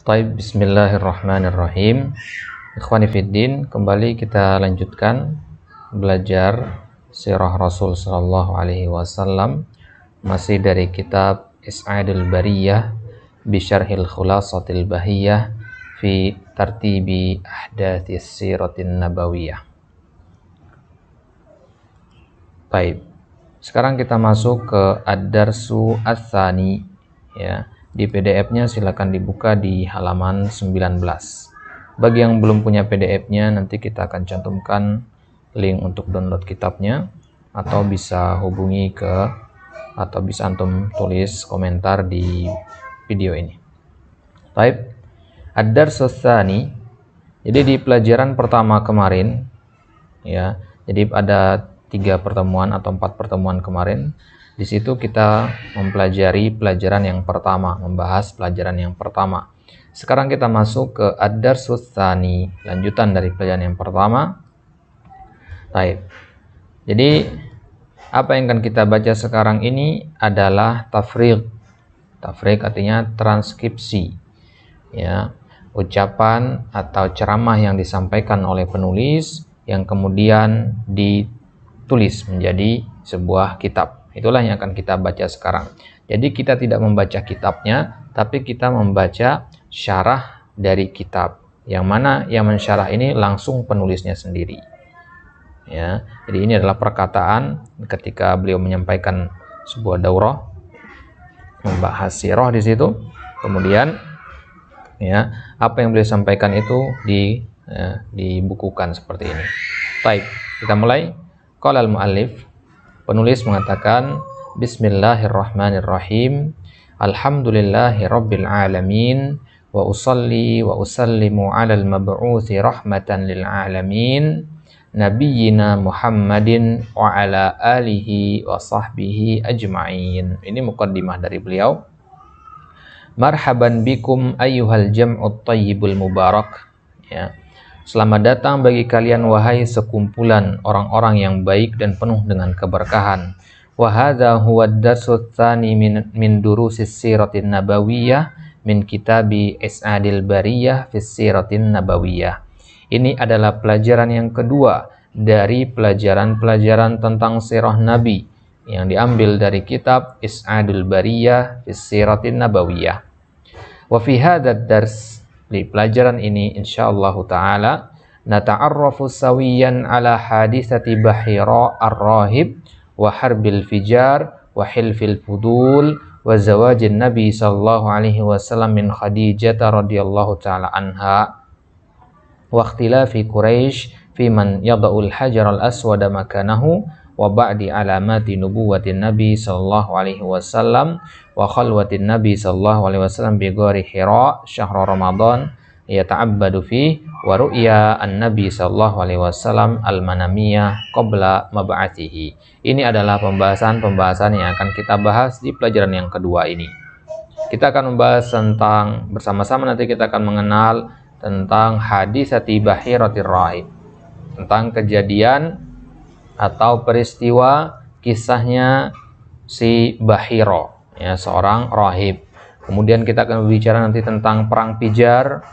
Taib Bismillahirrahmanirrahim Ikhwani Fiddin Kembali kita lanjutkan Belajar Sirah Rasul Sallallahu Alaihi Wasallam Masih dari kitab Is'adul Bariyah Bisharhil Khulasatil Bahiyah Fi Tartibi Ahdathis Siratin Nabawiyah Baik Sekarang kita masuk ke Ad-Darsu Ats-Tsani ya di PDF-nya silakan dibuka di halaman 19. Bagi yang belum punya PDF-nya nanti kita akan cantumkan link untuk download kitabnya atau bisa hubungi ke atau bisa antum tulis komentar di video ini. Type Adar Sosani. Jadi di pelajaran pertama kemarin, ya, jadi ada tiga pertemuan atau empat pertemuan kemarin. Di situ kita mempelajari pelajaran yang pertama, membahas pelajaran yang pertama. Sekarang kita masuk ke Ad-Darsus lanjutan dari pelajaran yang pertama. Baik. Jadi apa yang akan kita baca sekarang ini adalah tafriq. Tafriq artinya transkripsi. Ya, ucapan atau ceramah yang disampaikan oleh penulis yang kemudian ditulis menjadi sebuah kitab. Itulah yang akan kita baca sekarang. Jadi kita tidak membaca kitabnya, tapi kita membaca syarah dari kitab. Yang mana yang mensyarah ini langsung penulisnya sendiri. Ya, jadi ini adalah perkataan ketika beliau menyampaikan sebuah daurah membahas sirah di situ. Kemudian ya, apa yang beliau sampaikan itu di ya, dibukukan seperti ini. Baik, kita mulai. Qala al-muallif Penulis mengatakan Bismillahirrahmanirrahim Alhamdulillahi Wa usalli wa usallimu ala al-mab'uthi rahmatan lil alamin Muhammadin wa ala alihi wa sahbihi ajma'in Ini mukaddimah dari beliau Marhaban bikum ayuhal jam'ut tayyibul mubarak Ya Selamat datang bagi kalian wahai sekumpulan orang-orang yang baik dan penuh dengan keberkahan. Wahada hadza huwa ad min, min durusis siratin nabawiyah min kitabi Is'adil Bariyah fis siratin nabawiyah. Ini adalah pelajaran yang kedua dari pelajaran-pelajaran tentang sirah nabi yang diambil dari kitab Is'adul Bariyah fis siratin nabawiyah. Wa fi hadzal dars di pelajaran ini insyaallah taala nata'arrafu sawiyan ala hadisati bahira ar-rahib wa harbil fijar wa hilfil fudul wa zawajin nabi sallallahu alaihi wasallam min khadijah radhiyallahu taala anha wa ikhtilafi quraish fi man yada'ul hajar al-aswada makanahu wa ba'di alamati nubuwwatin nabi sallallahu alaihi wasallam wa khalwatin nabi sallallahu alaihi wasallam bi ghori hira syahr ramadan yata'abbadu fi wa ru'ya an-nabi sallallahu alaihi wasallam al-manamiyah qabla mab'atihi. Ini adalah pembahasan-pembahasan yang akan kita bahas di pelajaran yang kedua ini. Kita akan membahas tentang bersama-sama nanti kita akan mengenal tentang hadis atibahiratir Rahib. Tentang kejadian atau peristiwa kisahnya si Bahiro, ya, seorang rahib. Kemudian kita akan berbicara nanti tentang perang Pijar,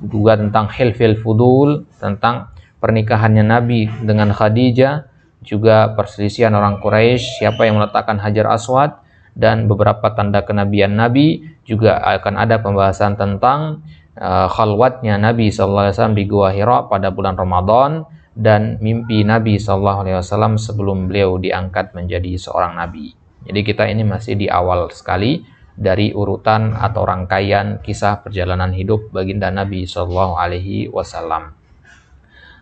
juga tentang Hilfil Fudul, tentang pernikahannya Nabi dengan Khadijah, juga perselisihan orang Quraisy, siapa yang meletakkan Hajar Aswad dan beberapa tanda kenabian Nabi, juga akan ada pembahasan tentang uh, khalwatnya Nabi SAW di Gua Hira pada bulan Ramadan dan mimpi Nabi Shallallahu Alaihi Wasallam sebelum beliau diangkat menjadi seorang nabi. Jadi kita ini masih di awal sekali dari urutan atau rangkaian kisah perjalanan hidup baginda Nabi Shallallahu Alaihi Wasallam.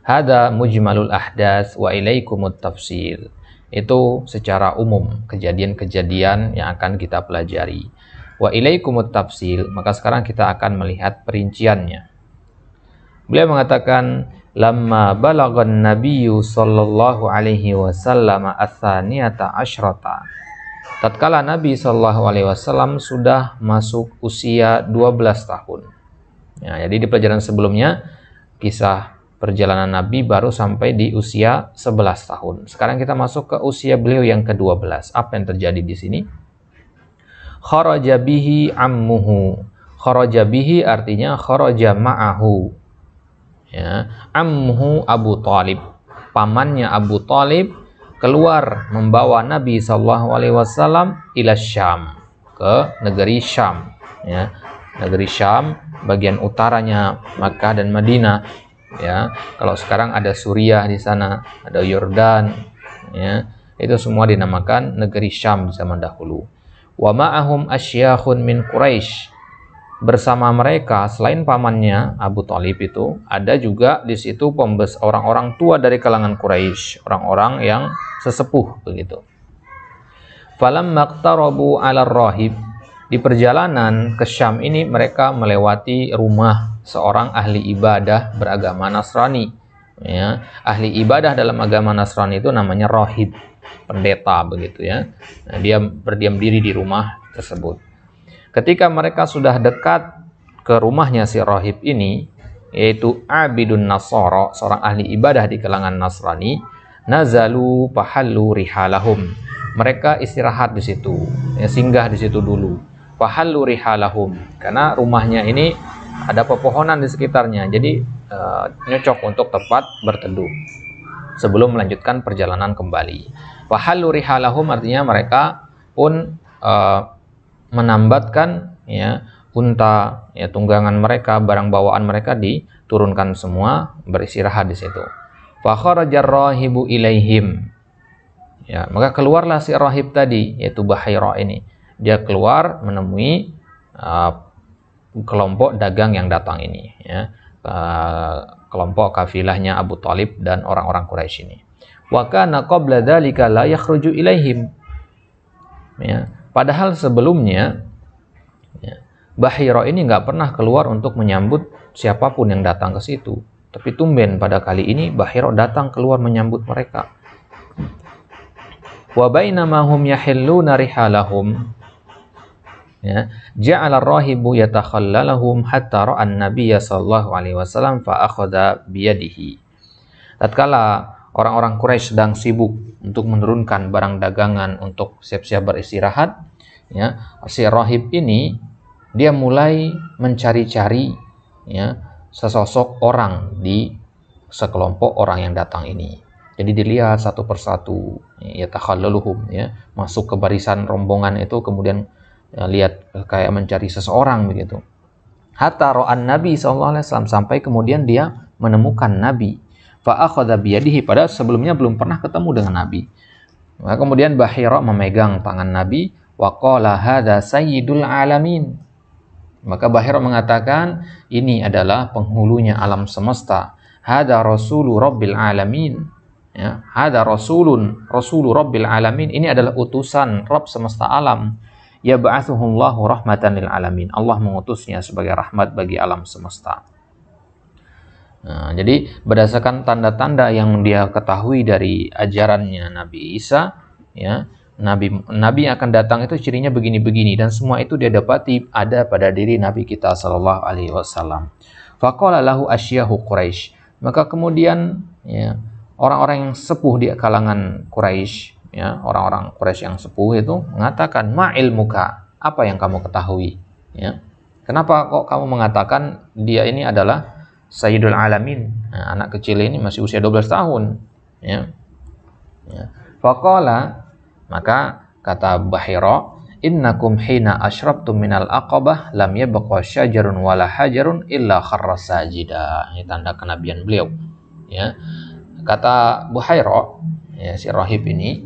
Hada mujmalul ahdas wa ilaikumut tafsir. Itu secara umum kejadian-kejadian yang akan kita pelajari. Wa ilaikumut tafsir. maka sekarang kita akan melihat perinciannya. Beliau mengatakan, Lama balagan nabiyyu sallallahu alaihi wasallam athaniyata Ashrata. tatkala nabi sallallahu alaihi wasallam sudah masuk usia 12 tahun nah, jadi di pelajaran sebelumnya kisah perjalanan nabi baru sampai di usia 11 tahun sekarang kita masuk ke usia beliau yang ke-12 apa yang terjadi di sini kharaja bihi ammuhu kharaja bihi artinya kharaja ma'ahu ya amhu Abu Talib pamannya Abu Talib keluar membawa Nabi Shallallahu Alaihi Wasallam ila Syam ke negeri Syam ya negeri Syam bagian utaranya Makkah dan Madinah ya kalau sekarang ada Suriah di sana ada Yordan ya itu semua dinamakan negeri Syam zaman dahulu wa ma'ahum asyakhun min Quraisy bersama mereka selain pamannya Abu Talib itu ada juga di situ pembes orang-orang tua dari kalangan Quraisy orang-orang yang sesepuh begitu. Falam maktarobu ala rahib di perjalanan ke Syam ini mereka melewati rumah seorang ahli ibadah beragama Nasrani. Ya, ahli ibadah dalam agama Nasrani itu namanya rohib, pendeta begitu ya. Nah, dia berdiam diri di rumah tersebut. Ketika mereka sudah dekat ke rumahnya si rohib ini, yaitu Abidun Nasoro, seorang ahli ibadah di kalangan Nasrani, nazalu pahalu rihalahum. Mereka istirahat di situ, ya, singgah di situ dulu. pahalu rihalahum, karena rumahnya ini ada pepohonan di sekitarnya, jadi uh, nyocok untuk tempat berteduh. Sebelum melanjutkan perjalanan kembali, pahalu rihalahum artinya mereka pun uh, menambatkan ya unta ya tunggangan mereka barang bawaan mereka diturunkan semua beristirahat di situ rahibu ilaihim ya maka keluarlah si rahib tadi yaitu Bahaira ini dia keluar menemui uh, kelompok dagang yang datang ini ya uh, kelompok kafilahnya Abu Talib dan orang-orang Quraisy ini wakana qabla yakhruju ilaihim ya Padahal sebelumnya ya, ini nggak pernah keluar untuk menyambut siapapun yang datang ke situ. Tapi tumben pada kali ini Bahiro datang keluar menyambut mereka. Wa bainama hum yahilluna narihalahum ya ja'ala rahibu yatakhallalahum hatta ra'an nabiyya sallallahu alaihi wasallam fa akhadha biyadihi tatkala orang-orang Quraisy sedang sibuk untuk menurunkan barang dagangan untuk siap-siap beristirahat, ya, si rohib ini dia mulai mencari-cari ya sesosok orang di sekelompok orang yang datang ini. Jadi dilihat satu persatu ya takhallaluhum ya, masuk ke barisan rombongan itu kemudian ya, lihat kayak mencari seseorang begitu. Hatta ro'an Nabi SAW sampai kemudian dia menemukan Nabi fa'akhadha biyadihi pada sebelumnya belum pernah ketemu dengan Nabi. Nah, kemudian Bahira memegang tangan Nabi waqala hadha sayyidul alamin. Maka Bahira mengatakan ini adalah penghulunya alam semesta. Hada rasulu rabbil alamin. Ya, hada rasulun rasulu rabbil alamin. Ini adalah utusan Rabb semesta alam. Ya ba'athuhullahu rahmatan lil alamin. Allah mengutusnya sebagai rahmat bagi alam semesta. Nah, jadi berdasarkan tanda-tanda yang dia ketahui dari ajarannya Nabi Isa, ya, Nabi Nabi akan datang itu cirinya begini-begini dan semua itu dia dapati ada pada diri Nabi kita Shallallahu Alaihi Wasallam. lahu asyahu Quraisy. Maka kemudian ya, orang-orang yang sepuh di kalangan Quraisy, ya, orang-orang Quraisy yang sepuh itu mengatakan, "Ma ilmuka? Apa yang kamu ketahui?" Ya. Kenapa kok kamu mengatakan dia ini adalah Sayyidul Alamin. Nah, anak kecil ini masih usia 12 tahun. Ya. ya. Faqala, maka kata Bahira, Innakum hina ashrabtum minal aqabah lam yabqa syajarun wala hajarun illa kharra sajida. Ini tanda kenabian beliau. Ya. Kata Buhairo, ya, si rahib ini,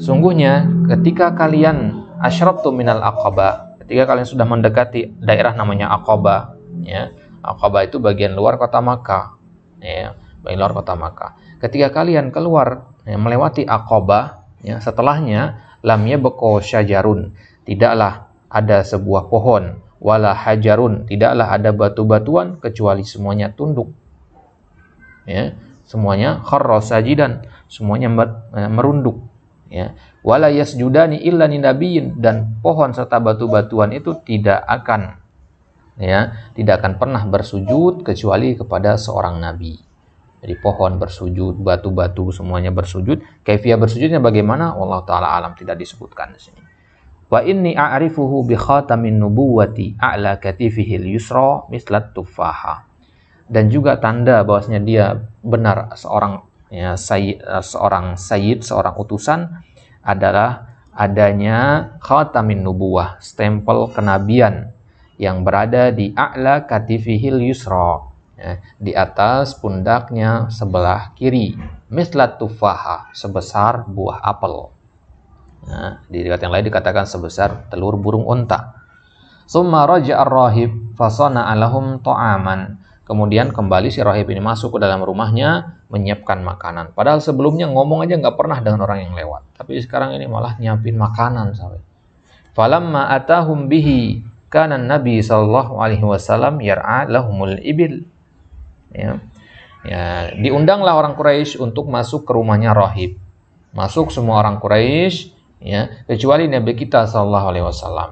sungguhnya ketika kalian ashrabtum minal aqabah, ketika kalian sudah mendekati daerah namanya Aqabah, ya, Aqabah itu bagian luar kota Makkah. Ya, bagian luar kota Makkah. Ketika kalian keluar ya, melewati Aqabah, ya, setelahnya lamnya beko syajarun. Tidaklah ada sebuah pohon, wala hajarun. Tidaklah ada batu-batuan kecuali semuanya tunduk. Ya, semuanya kharra sajidan, semuanya eh, merunduk. Ya, wala yasjudani illa nabiyin dan pohon serta batu-batuan itu tidak akan ya tidak akan pernah bersujud kecuali kepada seorang nabi jadi pohon bersujud batu-batu semuanya bersujud Kefia bersujudnya bagaimana Allah taala alam tidak disebutkan di sini wa inni a'rifuhu bi khatamin nubuwati a'la katifihi yusra mislat tufaha dan juga tanda bahwasanya dia benar seorang ya, seorang sayyid seorang utusan adalah adanya khatamin nubuwah stempel kenabian yang berada di a'la katifihil yusra ya, di atas pundaknya sebelah kiri mislat tufaha sebesar buah apel nah, di riwayat yang lain dikatakan sebesar telur burung unta summa raja rahib fasana alahum ta'aman kemudian kembali si rahib ini masuk ke dalam rumahnya menyiapkan makanan padahal sebelumnya ngomong aja nggak pernah dengan orang yang lewat tapi sekarang ini malah nyiapin makanan sampai falamma atahum bihi kana Nabi sallallahu alaihi wasallam yar'a lahumul ibil. Ya. Ya, diundanglah orang Quraisy untuk masuk ke rumahnya rahib. Masuk semua orang Quraisy ya, kecuali Nabi kita sallallahu alaihi wasallam.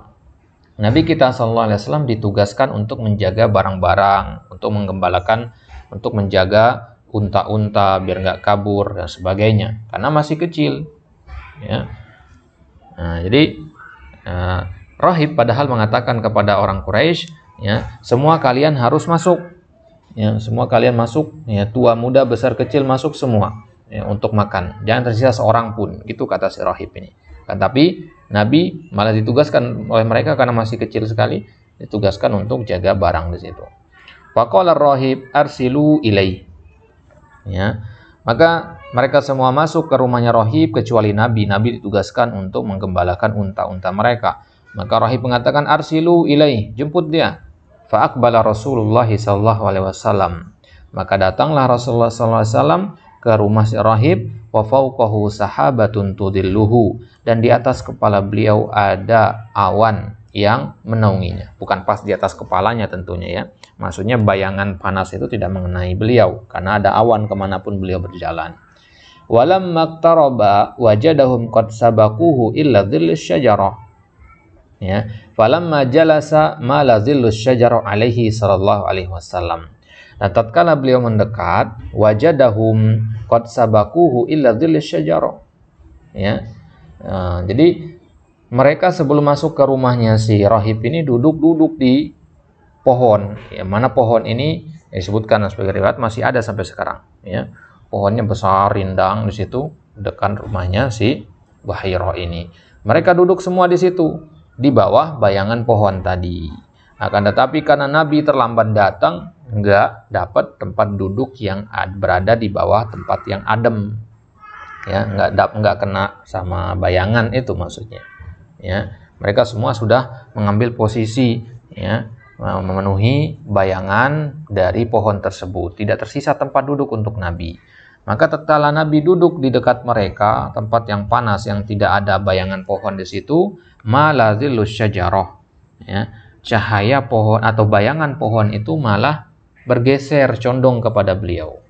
Nabi kita sallallahu alaihi wasallam ditugaskan untuk menjaga barang-barang, untuk menggembalakan, untuk menjaga unta-unta biar nggak kabur dan sebagainya karena masih kecil ya. Nah, jadi uh, Rohib, padahal mengatakan kepada orang Quraisy, ya, semua kalian harus masuk. Ya, semua kalian masuk, ya, tua muda besar kecil masuk semua ya, untuk makan. Jangan tersisa seorang pun. Itu kata si Rahib ini. Kan tapi Nabi malah ditugaskan oleh mereka karena masih kecil sekali ditugaskan untuk jaga barang di situ. Pakola Rohib arsilu ilai. Ya. Maka mereka semua masuk ke rumahnya Rohib kecuali Nabi. Nabi ditugaskan untuk menggembalakan unta-unta mereka. Maka Rahib mengatakan arsilu ilai, jemput dia. Fa'akbala Rasulullah sallallahu alaihi wasallam. Maka datanglah Rasulullah sallallahu alaihi wasallam ke rumah si Rahib wa fawqahu sahabatun tudilluhu dan di atas kepala beliau ada awan yang menaunginya bukan pas di atas kepalanya tentunya ya maksudnya bayangan panas itu tidak mengenai beliau karena ada awan kemanapun beliau berjalan walam maktaroba wajadahum qad sabakuhu illa dhillis syajarah ya falamma jalasa malazilus zillus syajaru alaihi sallallahu alaihi wasallam nah tatkala beliau mendekat wajadahum qad sabakuhu illa zillus ya nah, jadi mereka sebelum masuk ke rumahnya si rahib ini duduk-duduk di pohon ya mana pohon ini ya disebutkan sebagai riwayat masih ada sampai sekarang ya pohonnya besar rindang di situ dekat rumahnya si Bahiro ini mereka duduk semua di situ di bawah bayangan pohon tadi. Akan tetapi karena Nabi terlambat datang, enggak dapat tempat duduk yang berada di bawah tempat yang adem. Ya, nggak enggak kena sama bayangan itu maksudnya. Ya, mereka semua sudah mengambil posisi ya memenuhi bayangan dari pohon tersebut. Tidak tersisa tempat duduk untuk Nabi. Maka tatkala Nabi duduk di dekat mereka, tempat yang panas yang tidak ada bayangan pohon di situ, malazilus syajarah ya cahaya pohon atau bayangan pohon itu malah bergeser condong kepada beliau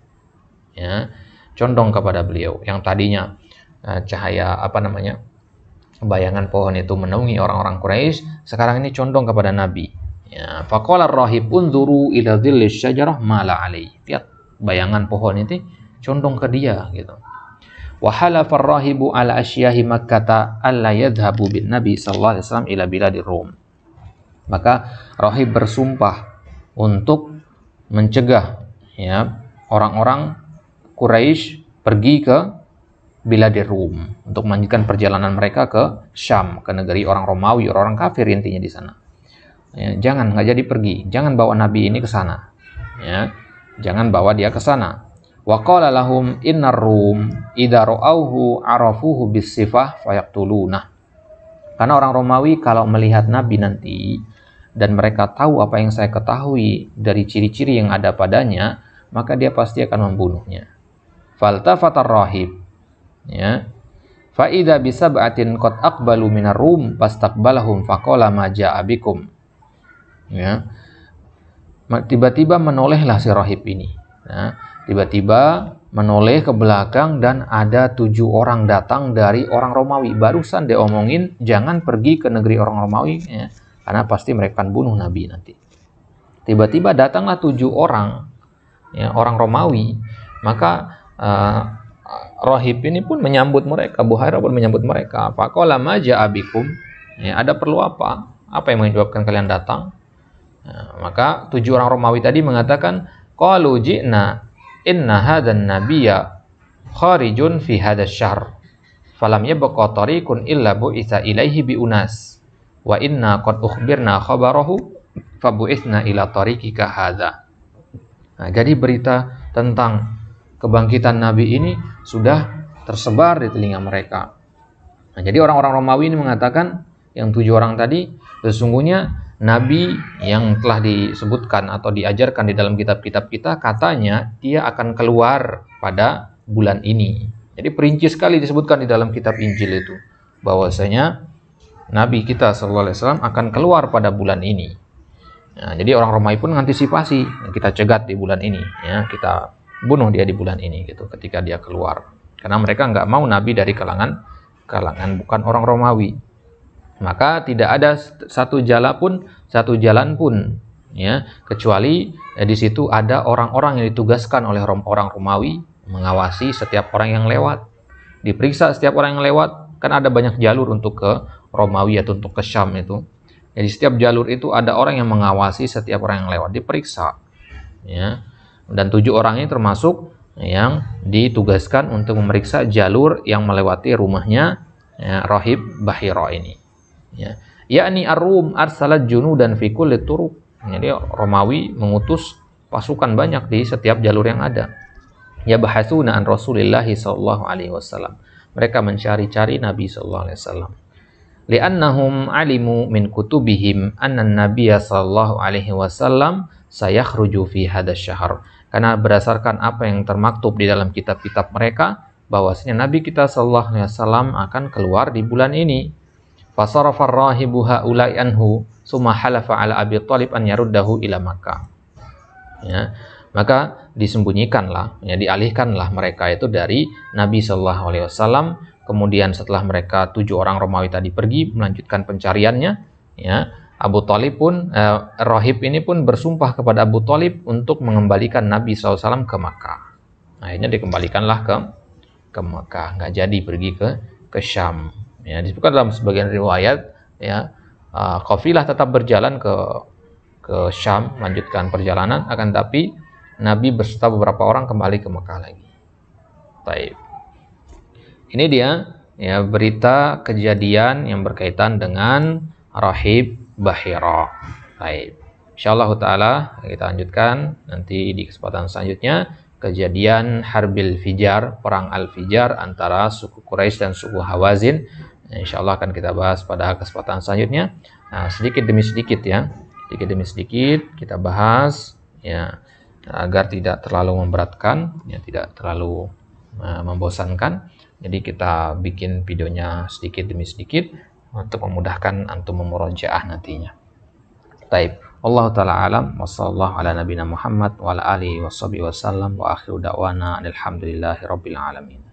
ya condong kepada beliau yang tadinya eh, cahaya apa namanya bayangan pohon itu menaungi orang-orang Quraisy sekarang ini condong kepada Nabi ya faqala rahib unzuru ila dhillis syajarah mala alaih lihat bayangan pohon itu condong ke dia gitu wa rahibu ala asyahi makkata alla yadhhabu bin nabi sallallahu alaihi wasallam ila biladir rum maka rahib bersumpah untuk mencegah ya orang-orang Quraisy pergi ke biladir rum untuk melanjutkan perjalanan mereka ke Syam ke negeri orang Romawi orang kafir intinya di sana ya, jangan nggak jadi pergi jangan bawa nabi ini ke sana ya jangan bawa dia ke sana Wa qala lahum innar rum idza ra'awhu arafuhu bis sifah fayaqtuluna. Karena orang Romawi kalau melihat Nabi nanti dan mereka tahu apa yang saya ketahui dari ciri-ciri yang ada padanya, maka dia pasti akan membunuhnya. fatar rahib. Ya. Fa idza bisab'atin qad aqbalu minar rum fastaqbalahum faqala ma ja'a bikum. Ya. Tiba-tiba menolehlah si rahib ini. Nah, Tiba-tiba menoleh ke belakang dan ada tujuh orang datang dari orang Romawi. Barusan dia omongin jangan pergi ke negeri orang Romawi ya, karena pasti mereka akan bunuh Nabi nanti. Tiba-tiba datanglah tujuh orang ya, orang Romawi, maka uh, Rohib ini pun menyambut mereka, Buhaira pun menyambut mereka. Apa lama maja abikum? Ya, ada perlu apa? Apa yang menyebabkan kalian datang? Nah, maka tujuh orang Romawi tadi mengatakan kalau ji'na inna hadan nabiyya kharijun fi hadas syahr falam yabqa tariqun illa bu'itha ilaihi biunas wa inna qad ukhbirna khabarahu fabu'ithna ila tariqika hadza nah, jadi berita tentang kebangkitan nabi ini sudah tersebar di telinga mereka nah, jadi orang-orang Romawi ini mengatakan yang tujuh orang tadi Sesungguhnya nabi yang telah disebutkan atau diajarkan di dalam kitab-kitab kita katanya dia akan keluar pada bulan ini. Jadi perinci sekali disebutkan di dalam kitab Injil itu bahwasanya nabi kita sallallahu alaihi wasallam akan keluar pada bulan ini. Nah, jadi orang Romawi pun mengantisipasi kita cegat di bulan ini, ya kita bunuh dia di bulan ini gitu ketika dia keluar. Karena mereka nggak mau nabi dari kalangan kalangan bukan orang Romawi maka tidak ada satu jalan pun satu jalan pun ya kecuali ya, di situ ada orang-orang yang ditugaskan oleh orang Romawi mengawasi setiap orang yang lewat diperiksa setiap orang yang lewat kan ada banyak jalur untuk ke Romawi atau untuk ke Syam itu jadi setiap jalur itu ada orang yang mengawasi setiap orang yang lewat diperiksa ya dan tujuh orang ini termasuk yang ditugaskan untuk memeriksa jalur yang melewati rumahnya ya, rohib Bahiro ini ya yakni Arum, arsalat junudan fi kulli turuq jadi Romawi mengutus pasukan banyak di setiap jalur yang ada ya bahasuna an rasulillahi sallallahu alaihi wasallam mereka mencari-cari Nabi sallallahu alaihi wasallam li'annahum alimu min kutubihim anna nabiyya sallallahu alaihi wasallam sayakhruju fi hadas syahr karena berdasarkan apa yang termaktub di dalam kitab-kitab mereka bahwasanya nabi kita sallallahu alaihi wasallam akan keluar di bulan ini Fasarafa rahibu anhu summa halafa ala Abi Talib an yaruddahu ila Makkah. Ya. Maka disembunyikanlah, ya dialihkanlah mereka itu dari Nabi Shallallahu alaihi wasallam. Kemudian setelah mereka tujuh orang Romawi tadi pergi melanjutkan pencariannya, ya Abu Talib pun, eh, Rahib ini pun bersumpah kepada Abu Talib untuk mengembalikan Nabi SAW ke Makkah. Akhirnya dikembalikanlah ke ke Makkah, nggak jadi pergi ke ke Syam. Ya, disebutkan dalam sebagian riwayat ya uh, tetap berjalan ke ke Syam melanjutkan perjalanan akan tapi Nabi berserta beberapa orang kembali ke Mekah lagi. Taib. Ini dia ya berita kejadian yang berkaitan dengan Rahib Bahira. Baik. Insyaallah taala kita lanjutkan nanti di kesempatan selanjutnya kejadian Harbil Fijar, perang Al-Fijar antara suku Quraisy dan suku Hawazin Ya, insyaallah insya Allah akan kita bahas pada kesempatan selanjutnya. Nah, sedikit demi sedikit ya, sedikit demi sedikit kita bahas ya agar tidak terlalu memberatkan, ya tidak terlalu uh, membosankan. Jadi kita bikin videonya sedikit demi sedikit untuk memudahkan antum memurojaah nantinya. Taib. Allah taala alam wasallallahu ala nabiyina Muhammad wa ala alihi wasallam wa akhiru da'wana alhamdulillahi rabbil alamin.